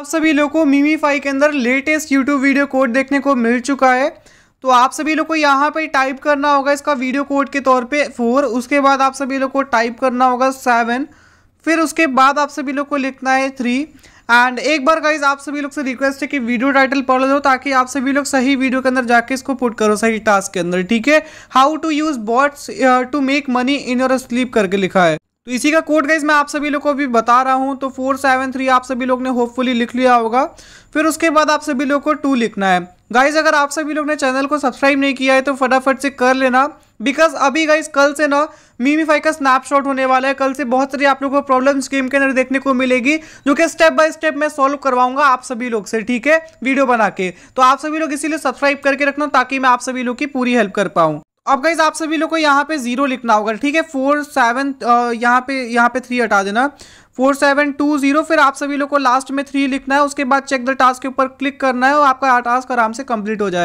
आप सभी लोग को फाई के अंदर लेटेस्ट यूट्यूब वीडियो कोड देखने को मिल चुका है तो आप सभी लोग को यहाँ पे टाइप करना होगा इसका वीडियो कोड के तौर पे फोर उसके बाद आप सभी लोग को टाइप करना होगा सेवन फिर उसके बाद आप सभी लोग को लिखना है थ्री एंड एक बार गाइज आप सभी लोग से रिक्वेस्ट है कि वीडियो टाइटल पढ़ लो ताकि आप सभी लोग सही वीडियो के अंदर जाके इसको पुट करो सही टास्क के अंदर ठीक है how to use bots to make money in your sleep करके लिखा है तो इसी का कोड गाइज मैं आप सभी लोग को भी बता रहा हूँ तो फोर सेवन थ्री आप सभी लोग ने होपफुली लिख लिया होगा फिर उसके बाद आप सभी लोग को टू लिखना है गाइज अगर आप सभी लोग ने चैनल को सब्सक्राइब नहीं किया है तो फटाफट से कर लेना बिकॉज अभी गाइज कल से ना मीमीफाई का स्नैपशॉट होने वाला है कल से बहुत सारी आप लोगों को प्रॉब्लम गेम के अंदर देखने को मिलेगी जो कि स्टेप बाय स्टेप मैं सॉल्व करवाऊंगा आप सभी लोग से ठीक है वीडियो बना के तो आप सभी लोग इसीलिए सब्सक्राइब करके रखना ताकि मैं आप सभी लोग की पूरी हेल्प कर पाऊँ अब गाइज आप सभी लोग को यहाँ पे जीरो लिखना होगा ठीक है फोर सेवन uh, यहाँ पे यहाँ पे थ्री हटा देना फोर सेवन टू जीरो फिर आप सभी लोग को लास्ट में थ्री लिखना है उसके बाद चेक द टास्क के ऊपर क्लिक करना है और आपका टास्क आराम से कंप्लीट हो जाएगा